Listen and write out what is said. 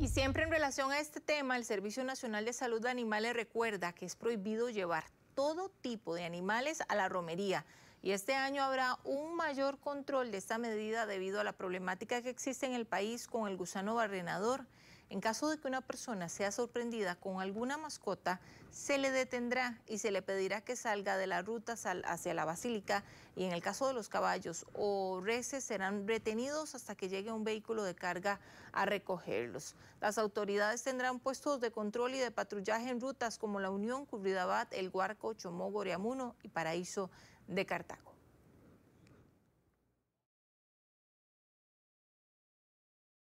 Y siempre en relación a este tema, el Servicio Nacional de Salud de Animales recuerda que es prohibido llevar todo tipo de animales a la romería. Y este año habrá un mayor control de esta medida debido a la problemática que existe en el país con el gusano barrenador en caso de que una persona sea sorprendida con alguna mascota, se le detendrá y se le pedirá que salga de la ruta hacia la basílica y en el caso de los caballos o reses serán retenidos hasta que llegue un vehículo de carga a recogerlos. Las autoridades tendrán puestos de control y de patrullaje en rutas como la Unión, Cubridabat, El Guarco, Chomó, Goreamuno y Paraíso de Cartago.